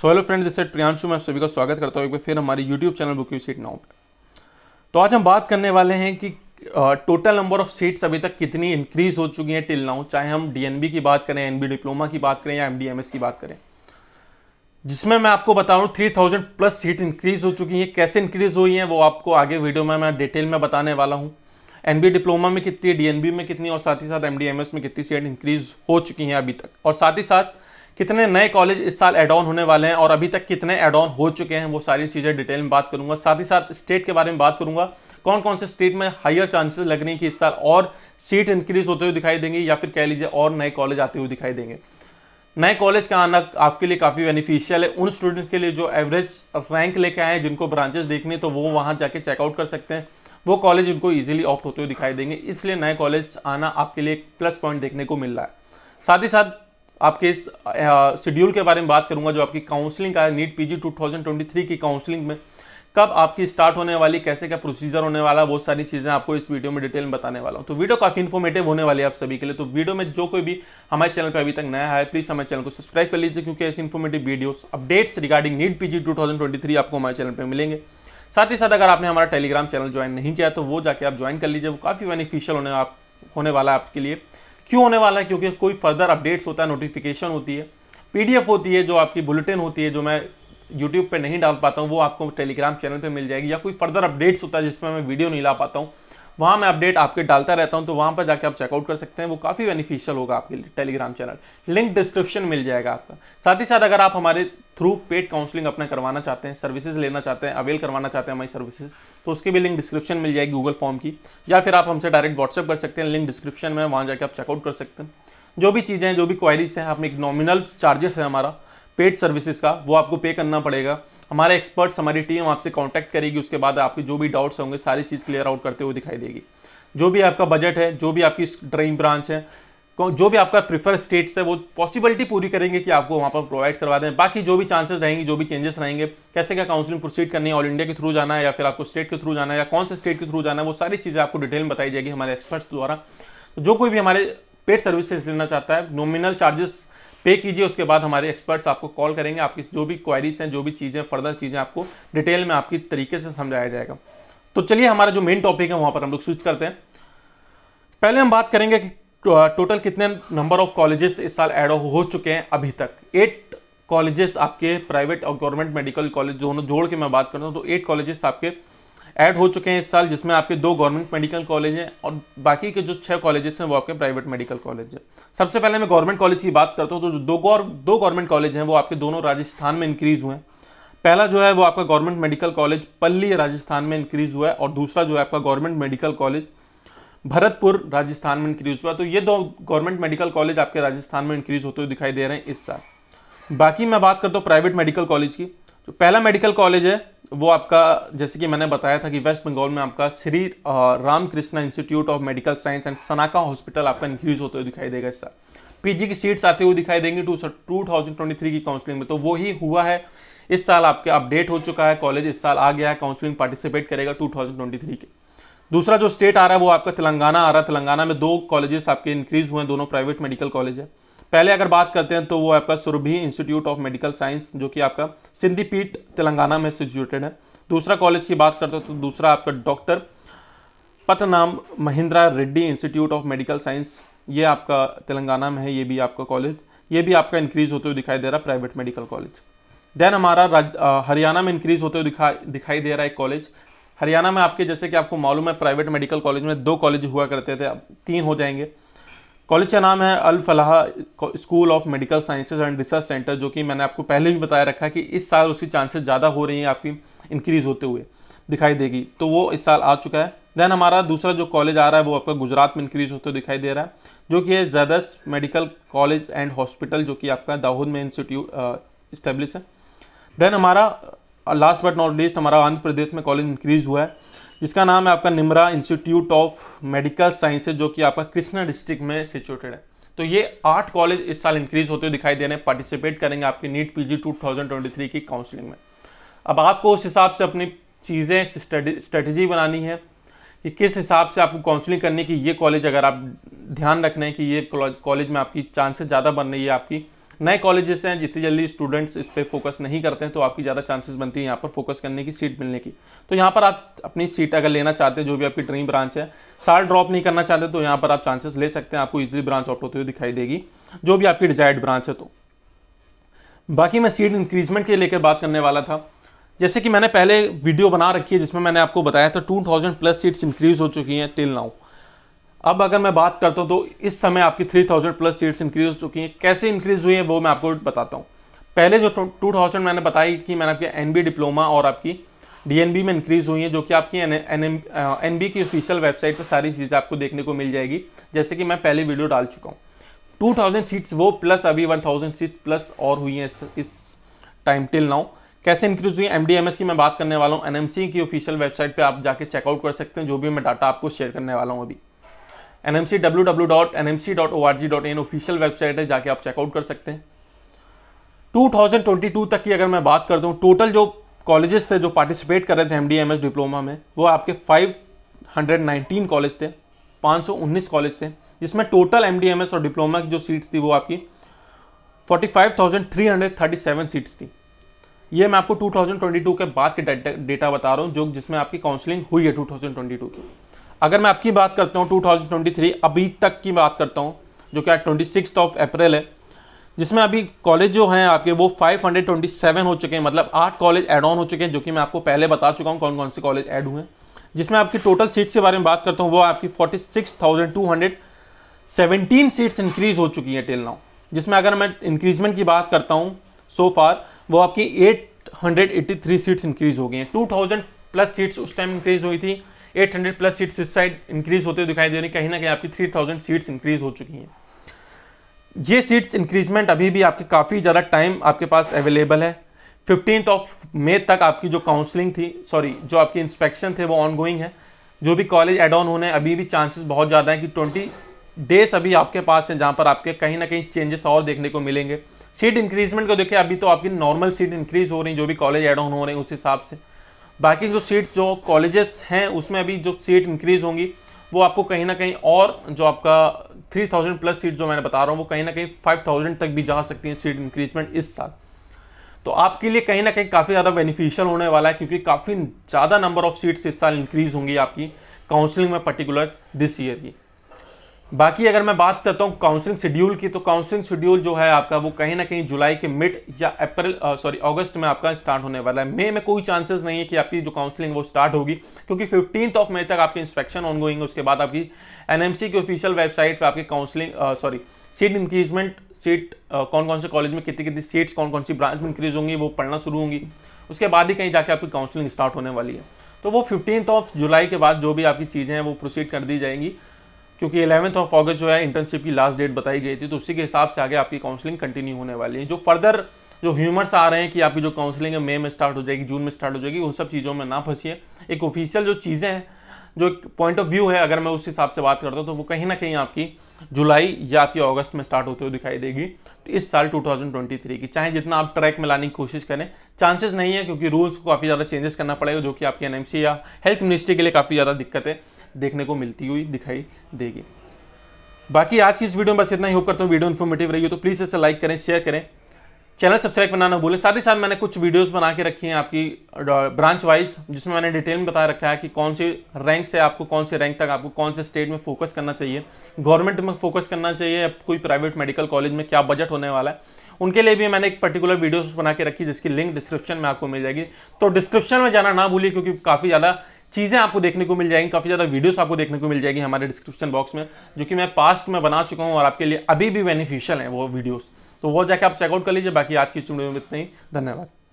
so hello friend this Priyanshu मैं सभी का स्वागत करता हूँ एक बार फिर हमारे YouTube channel book you seat now पे तो आज हम बात करने वाले हैं कि टोटल नंबर ऑफ सीट्स अभी तक कितनी इंक्रीज हो चुकी हैं टिल नाउ चाहे हम डीएनबी की बात करें एनबी डिप्लोमा की बात करें या एमडीएमएस की बात करें जिसमें मैं आपको बता रहा हूँ three thousand plus seat increase हो चुकी हैं कैसे इंक्रीज हुई हैं वो आपको आगे वीडियो में मैं डिटेल में बताने वाला हूँ एन डिप्लोमा में कितनी डीएनबी में कितनी और साथ ही साथ एमडीएमएस में कितनी सीट इंक्रीज हो चुकी हैं अभी तक और साथ ही साथ कितने नए कॉलेज इस साल एड ऑन होने वाले हैं और अभी तक कितने एड ऑन हो चुके हैं वो सारी चीज़ें डिटेल में बात करूंगा साथ ही साथ स्टेट के बारे में बात करूंगा कौन कौन से स्टेट में हायर चांसेस लग रही हैं कि इस साल और सीट इंक्रीज होते हुए दिखाई देंगे या फिर कह लीजिए और नए कॉलेज आते हुए दिखाई देंगे नए कॉलेज का आना आपके लिए काफ़ी बेनिफिशियल है उन स्टूडेंट्स के लिए जो एवरेज रैंक लेके आए हैं जिनको ब्रांचेस देखनी तो वो वहाँ जाके चेकआउट कर सकते हैं वो कॉलेज उनको ईजिली ऑप्ट होते हुए दिखाई देंगे इसलिए नए कॉलेज आना आपके लिए एक प्लस पॉइंट देखने को मिल रहा है साथ ही साथ आपके इस शेड्यूल के बारे में बात करूंगा जो आपकी काउंसलिंग का है नीट पीजी 2023 की काउंसलिंग में कब आपकी स्टार्ट होने वाली कैसे क्या प्रोसीजर होने वाला वो सारी चीज़ें आपको इस वीडियो में डिटेल में बताने वाला हूँ तो वीडियो काफ़ी इन्फॉर्मेटिव होने वाली है आप सभी के लिए तो वीडियो में जो कोई भी हमारे चैनल पर अभी तक नया है प्लीज़ हमारे चैनल को सब्सक्राइब कर लीजिए क्योंकि ऐसे informative videos updates regarding NEET PG 2023 आपको हमारे चैनल पर मिलेंगे साथ ही साथ अगर आपने हमारा टेलीग्राम चैनल ज्वाइन नहीं किया तो वो जाके आप ज्वाइन कर लीजिए वो काफ़ी बेनिफिशियल होने आप होने वाला है आपके लिए क्यों होने वाला है क्योंकि कोई फर्दर अपडेट्स होता है नोटिफिकेशन होती है पीडीएफ होती है जो आपकी बुलेटिन होती है जो मैं यूट्यूब पे नहीं डाल पाता हूँ वो आपको टेलीग्राम चैनल पे मिल जाएगी या कोई फर्दर अपडेट्स होता है जिसमें मैं वीडियो नहीं ला पाता हूँ वहाँ मैं अपडेट आपके डालता रहता हूँ तो वहाँ पर जाके आप चेकआउट कर सकते हैं वो काफ़ी बेनिफिशियल होगा आपके लिए टेलीग्राम चैनल लिंक डिस्क्रिप्शन मिल जाएगा आपका साथ ही साथ अगर आप हमारे थ्रू पेड काउंसलिंग अपना करवाना चाहते हैं सर्विसेज लेना चाहते हैं अवेल करवाना चाहते हैं हमारी सर्विसेज तो उसकी भी लिंक डिस्क्रिप्शन मिल जाएगी गूगल फॉर्म की या फिर आप हमसे डायरेक्ट व्हाट्सअप कर सकते हैं लिंक डिस्क्रिप्शन में वहाँ जाकर आप चेकआउट कर सकते हैं जो भी चीज़ें हैं जो भी क्वारीज हैं आप एक नॉमिनल चार्जेस है हमारा पेड सर्विसेज का वो आपको पे करना पड़ेगा हमारे एक्सपर्ट्स हमारी टीम आपसे कॉन्टैक्ट करेगी उसके बाद आपके जो भी डाउट्स होंगे सारी चीज़ क्लियर आउट करते हुए दिखाई देगी जो भी आपका बजट है जो भी आपकी ड्रीम ब्रांच है जो भी आपका प्रीफर स्टेट्स है वो पॉसिबिलिटी पूरी करेंगे कि आपको वहाँ पर प्रोवाइड करवा दें बाकी जो भी चांसेस रहेंगे जो भी चेंजेस रहेंगे कैसे क्या काउंसलिंग प्रोसीड करनी है ऑल इंडिया के थ्रू जाना है या फिर आपको स्टेट के थ्रू जाना है या कौन से स्टेट के थ्रू जाना है वो सारी चीज़ें आपको डिटेल में बताई जाएगी हमारे एक्सपर्ट्स द्वारा तो जो कोई भी हमारे पेड सर्विसेज लेना चाहता है नॉमिनल चार्जेस पे कीजिए उसके बाद हमारे एक्सपर्ट्स आपको कॉल करेंगे आपकी जो भी क्वारीज हैं जो भी चीज़ें फर्दर चीज़ें आपको डिटेल में आपकी तरीके से समझाया जाएगा तो चलिए हमारा जो मेन टॉपिक है वहाँ पर हम लोग स्विच करते हैं पहले हम बात करेंगे कि टोटल कितने नंबर ऑफ कॉलेजेस इस साल एड हो चुके हैं अभी तक एट कॉलेजेस आपके प्राइवेट और गवर्नमेंट मेडिकल कॉलेज दोनों जोड़ के मैं बात कर रहा हूँ तो एट कॉलेजेस आपके ऐड हो चुके हैं इस साल जिसमें आपके दो गवर्नमेंट मेडिकल कॉलेज हैं और बाकी के जो छः कॉलेजेस हैं वो आपके प्राइवेट मेडिकल कॉलेज हैं सबसे पहले मैं गवर्नमेंट कॉलेज की बात करता हूँ तो जो दो गौर, दो गवर्नमेंट कॉलेज हैं वो आपके दोनों राजस्थान में इंक्रीज हुए हैं पहला जो है वो आपका गवर्नमेंट मेडिकल कॉलेज पल्ली राजस्थान में इंक्रीज हुआ है और दूसरा जो है आपका government medical college Bharatpur Rajasthan में इंक्रीज हुआ तो ये दो गवर्नमेंट मेडिकल कॉलेज आपके राजस्थान में इंक्रीज होते हुए दिखाई दे रहे हैं इस साल बाकी मैं बात करता हूँ प्राइवेट मेडिकल कॉलेज की जो पहला मेडिकल कॉलेज है वो आपका जैसे कि मैंने बताया था कि वेस्ट बंगाल में आपका Shri Ramakrishna institute of medical science and Sanaka hospital आपका इंक्रीज होते हुए दिखाई देगा इस साल पीजी की सीट्स आते हुए दिखाई देंगी two two thousand twenty three की काउंसलिंग में तो वो ही हुआ है इस साल आपके अपडेट हो चुका है कॉलेज इस साल आ गया है काउंसलिंग पार्टिसिपेट करेगा टू थाउजेंड ट्वेंटी थ्री के दूसरा जो स्टेट आ रहा है वो आपका तेलंगाना आ रहा है तेलंगाना में दो कॉलेजेस आपके इंक्रीज हुए हैं दोनों प्राइवेट मेडिकल कॉलेज है पहले अगर बात करते हैं तो वो आपका Surabhi institute of medical science जो कि आपका सिंधीपीठ तेलंगाना में सिचुएटेड है दूसरा कॉलेज की बात करते हैं तो दूसरा आपका doctor Patnam Mahindra Reddy institute of medical science ये आपका तेलंगाना में है ये भी आपका कॉलेज ये भी आपका इंक्रीज होते हुए दिखाई दे रहा है प्राइवेट मेडिकल कॉलेज देन हमारा हरियाणा में इंक्रीज होते हुए दिखा दिखाई दे रहा है कॉलेज हरियाणा में आपके जैसे कि आपको मालूम है प्राइवेट मेडिकल कॉलेज में दो कॉलेज हुआ करते थे अब तीन हो जाएंगे कॉलेज का नाम है Al Falah school of medical sciences and research centre जो कि मैंने आपको पहले भी बताया रखा है कि इस साल उसकी चांसेस ज़्यादा हो रही हैं आपकी इंक्रीज़ होते हुए दिखाई देगी तो वो इस साल आ चुका है दैन हमारा दूसरा जो कॉलेज आ रहा है वो आपका गुजरात में इंक्रीज़ होते हुए दिखाई दे रहा है जो कि है Zydus medical college and hospital जो कि आपका दाहोद में इंस्टीट्यूट इस्टेब्लिश है देन हमारा लास्ट बट नॉट लीस्ट हमारा आंध्र प्रदेश में कॉलेज इंक्रीज़ हुआ है इसका नाम है आपका Nimra institute of medical science जो कि आपका कृष्णा डिस्ट्रिक्ट में सिचुएटेड है तो ये आठ कॉलेज इस साल इंक्रीज होते हुए दिखाई दे रहे हैं पार्टिसिपेट करेंगे आपकी नीट पीजी 2023 की काउंसलिंग में अब आपको उस हिसाब से अपनी चीज़ें स्ट्रेटजी बनानी है कि किस हिसाब से आपको काउंसलिंग है कि ये कॉलेज अगर आप ध्यान रखना है कि ये कॉलेज में आपकी चांसेस ज़्यादा बन रही है आपकी नए कॉलेजेस हैं जितनी जल्दी स्टूडेंट्स इस पर फोकस नहीं करते हैं तो आपकी ज़्यादा चांसेस बनती है यहाँ पर फोकस करने की सीट मिलने की तो यहाँ पर आप अपनी सीट अगर लेना चाहते हैं जो भी आपकी ड्रीम ब्रांच है साल ड्रॉप नहीं करना चाहते तो यहाँ पर आप चांसेस ले सकते हैं आपको ईजिली ब्रांच ऑप्ट होती हुई दिखाई देगी जो भी आपकी डिजायर्ड ब्रांच है तो बाकी मैं सीट इंक्रीजमेंट के लेकर बात करने वाला था जैसे कि मैंने पहले वीडियो बना रखी है जिसमें मैंने आपको बताया था टू प्लस सीट्स इंक्रीज हो चुकी हैं टिल नाउ अब अगर मैं बात करता हूँ तो इस समय आपकी 3000 प्लस सीट्स इंक्रीज हो चुकी हैं कैसे इंक्रीज हुई है वो मैं आपको बताता हूँ पहले जो 2000 मैंने बताई कि मैंने आपके एन डिप्लोमा और आपकी डी में इंक्रीज़ हुई है जो कि आपकी एन uh, की ऑफिशियल वेबसाइट पर सारी चीज़ें आपको देखने को मिल जाएगी जैसे कि मैं पहले वीडियो डाल चुका हूँ टू सीट्स वो प्लस अभी वन सीट्स प्लस और हुई हैं इस टाइम टिल नाउ कैसे इंक्रीज हुई एम की मैं बात करने वाला हूँ एन की ऑफिशियल वेबसाइट पर आप जाके चेकआउट कर सकते हैं जो भी मैं डाटा आपको शेयर करने वाला हूँ अभी N M C W W dot N M C dot O R G dot in official website है जाके आप चेकआउट कर सकते हैं 2022 तक की अगर मैं बात करता हूँ टोटल जो कॉलेजेस थे जो पार्टिसिपेट कर रहे थे M D M S diploma में वो आपके 519 कॉलेज थे 519 कॉलेज थे जिसमें total M D M S और डिप्लोमा की जो सीट्स थी वो आपकी 45,337 सीट्स थी ये मैं आपको 2022 के बाद के डेटा बता रहा हूँ जो जिसमें आपकी काउंसलिंग हुई है टू की अगर मैं आपकी बात करता हूँ टू अभी तक की बात करता हूँ जो कि ट्वेंटी सिक्स ऑफ अप्रैल है जिसमें अभी कॉलेज जो हैं आपके वो 527 हो चुके हैं मतलब आठ कॉलेज एड ऑन हो चुके हैं जो कि मैं आपको पहले बता चुका हूँ कौन कौन से कॉलेज ऐड हुए हैं जिसमें आपकी टोटल सीट्स के बारे में बात करता हूँ वो आपकी 46,217 सीट्स इंक्रीज हो चुकी हैं टिल नाउ जिसमें अगर मैं इंक्रीजमेंट की बात करता हूँ सो फार वो आपकी एट सीट्स इंक्रीज हो गई हैं टू प्लस सीट्स उस टाइम इंक्रीज हुई थी 800 प्लस सीट्स इस साइड इंक्रीज होते हुए दिखाई दे रही कहीं ना कहीं आपकी 3000 सीट्स इंक्रीज हो चुकी हैं ये सीट्स इंक्रीजमेंट अभी भी आपके काफ़ी ज़्यादा टाइम आपके पास अवेलेबल है फिफ्टीन ऑफ मे तक आपकी जो काउंसलिंग थी सॉरी जो आपकी इंस्पेक्शन थे वो ऑनगोइंग है जो भी कॉलेज एड ऑन होने अभी भी चांसेस बहुत ज़्यादा हैं कि ट्वेंटी डेज अभी आपके पास हैं जहाँ पर आपके कहीं ना कहीं चेंजेस और देखने को मिलेंगे सीट इंक्रीजमेंट को देखिए अभी तो आपकी नॉर्मल सीट इंक्रीज हो रही जो भी कॉलेज एड ऑन हो रहे हैं उस हिसाब से बाकी जो सीट जो कॉलेजेस हैं उसमें अभी जो सीट इंक्रीज़ होंगी वो आपको कहीं ना कहीं और जो आपका 3000 प्लस सीट जो मैंने बता रहा हूँ वो कहीं ना कहीं 5000 तक भी जा सकती हैं सीट इंक्रीजमेंट इस साल तो आपके लिए कहीं ना कहीं काफ़ी ज़्यादा बेनिफिशियल होने वाला है क्योंकि काफ़ी ज़्यादा नंबर ऑफ सीट्स इस साल इंक्रीज़ होंगी आपकी काउंसलिंग में पर्टिकुलर दिस ईयर की बाकी अगर मैं बात करता हूँ काउंसलिंग शेड्यूल की तो काउंसलिंग शेड्यूल जो है आपका वो कहीं ना कहीं जुलाई के मिड या अप्रैल सॉरी अगस्त में आपका स्टार्ट होने वाला है मई में कोई चांसेस नहीं है कि आपकी जो काउंसलिंग वो स्टार्ट होगी क्योंकि फिफ्टींथ ऑफ मई तक आपकी इंस्पेक्शन ऑन है उसके बाद आपकी एन की ऑफिशियल वेबसाइट पर आपकी counselling sorry seat increment seat कौन कौन से कॉलेज में कितनी कितनी सीट्स कौन कौन सी ब्रांच में इंक्रीज होंगी वो पढ़ना शुरू होंगी उसके बाद ही कहीं जाके आपकी काउंसलिंग स्टार्ट होने वाली है तो वो फिफ्टींथ ऑफ जुलाई के बाद जो भी आपकी चीज़ें हैं वो प्रोसीड कर दी जाएंगी क्योंकि इलेवंथ ऑफ ऑगस्ट जो है इंटर्नशिप की लास्ट डेट बताई गई थी तो उसी के हिसाब से आगे आपकी काउंसलिंग कंटिन्यू होने वाली है जो फर्दर जो ह्यूमर्स आ रहे हैं कि आपकी जो काउंसलिंग है मई में स्टार्ट हो जाएगी जून में स्टार्ट हो जाएगी उन सब चीज़ों में ना फंसिए एक ऑफिशियल जो चीज़ें हैं जो एक पॉइंट ऑफ व्यू है अगर मैं उस हिसाब से बात करता हूँ तो वो कहीं ना कहीं आपकी जुलाई या आपकी अगस्त में स्टार्ट होते हुए दिखाई देगी तो इस साल 2023 की चाहे जितना आप ट्रैक में लाने की कोशिश करें चांसेस नहीं है क्योंकि रूल्स को काफ़ी ज़्यादा चेंजेस करना पड़ेगा जो कि आपके एन या हेल्थ मिनिस्ट्री के लिए काफ़ी ज़्यादा दिक्कत है देखने को मिलती हुई दिखाई देगी बाकी आज की इस वीडियो में बस इतना ही होप करता हूँ वीडियो इन्फॉर्मेटिव रही हो तो प्लीज़ इसे लाइक करें शेयर करें चैनल सब्सक्राइब करना ना भूलें साथ ही साथ मैंने कुछ वीडियोस बना के रखी हैं आपकी ब्रांच वाइज जिसमें मैंने डिटेल में बता रखा है कि कौन से रैंक से आपको कौन से रैंक तक आपको कौन से स्टेट में फोकस करना चाहिए गवर्नमेंट में फोकस करना चाहिए कोई प्राइवेट मेडिकल कॉलेज में क्या बजट होने वाला है उनके लिए भी मैंने एक पर्टिकुलर वीडियो बना के रखी जिसकी लिंक डिस्क्रिप्शन में आपको मिल जाएगी तो डिस्क्रिप्शन में जाना ना भूलिए क्योंकि काफ़ी ज़्यादा चीज़ें आपको देखने को मिल जाएंगी काफ़ी ज़्यादा वीडियोस आपको देखने को मिल जाएगी हमारे डिस्क्रिप्शन बॉक्स में जो कि मैं पास्ट में बना चुका हूँ और आपके लिए अभी भी बेनिफिशियल है वो वीडियोज़ तो वो जाके आप चेकआउट कर लीजिए बाकी आज की स्टूडियो में इतना ही धन्यवाद